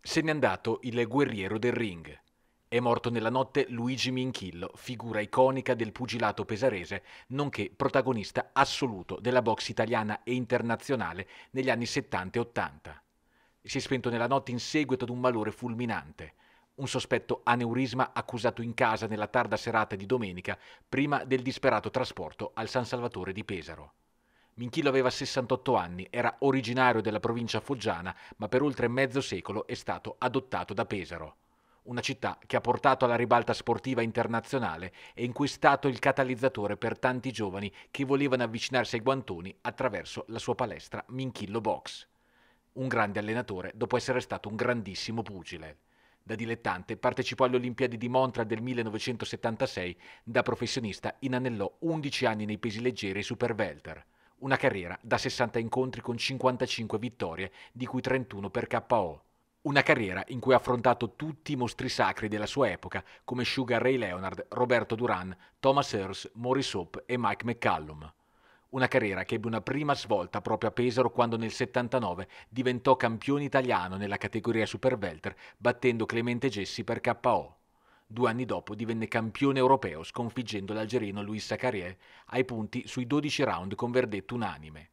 Se n'è andato il guerriero del ring. È morto nella notte Luigi Minchillo, figura iconica del pugilato pesarese, nonché protagonista assoluto della box italiana e internazionale negli anni 70 e 80. Si è spento nella notte in seguito ad un malore fulminante, un sospetto aneurisma accusato in casa nella tarda serata di domenica prima del disperato trasporto al San Salvatore di Pesaro. Minchillo aveva 68 anni, era originario della provincia foggiana, ma per oltre mezzo secolo è stato adottato da Pesaro. Una città che ha portato alla ribalta sportiva internazionale e in cui è stato il catalizzatore per tanti giovani che volevano avvicinarsi ai guantoni attraverso la sua palestra Minchillo Box. Un grande allenatore dopo essere stato un grandissimo pugile. Da dilettante partecipò alle Olimpiadi di Montra del 1976, da professionista inanellò 11 anni nei pesi leggeri e super welter. Una carriera da 60 incontri con 55 vittorie, di cui 31 per KO. Una carriera in cui ha affrontato tutti i mostri sacri della sua epoca, come Sugar Ray Leonard, Roberto Duran, Thomas Hearns, Maurice Hope e Mike McCallum. Una carriera che ebbe una prima svolta proprio a Pesaro quando nel 79 diventò campione italiano nella categoria Super Welter, battendo Clemente Gessi per KO. Due anni dopo divenne campione europeo sconfiggendo l'algerino Louis Sacarier ai punti sui 12 round con verdetto unanime.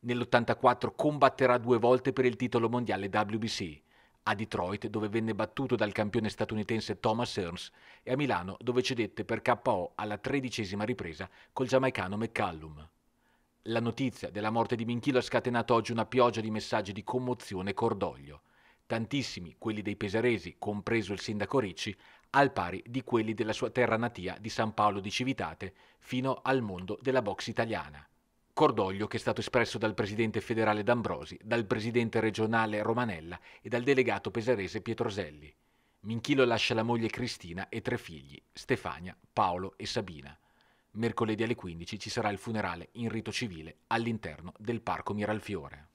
Nell'84 combatterà due volte per il titolo mondiale WBC, a Detroit dove venne battuto dal campione statunitense Thomas Hearns e a Milano dove cedette per KO alla tredicesima ripresa col giamaicano McCallum. La notizia della morte di Minchilo ha scatenato oggi una pioggia di messaggi di commozione e cordoglio. Tantissimi, quelli dei pesaresi, compreso il sindaco Ricci, al pari di quelli della sua terra natia di San Paolo di Civitate, fino al mondo della boxe italiana. Cordoglio che è stato espresso dal presidente federale D'Ambrosi, dal presidente regionale Romanella e dal delegato pesarese Pietroselli. Minchilo lascia la moglie Cristina e tre figli, Stefania, Paolo e Sabina. Mercoledì alle 15 ci sarà il funerale in rito civile all'interno del Parco Miralfiore.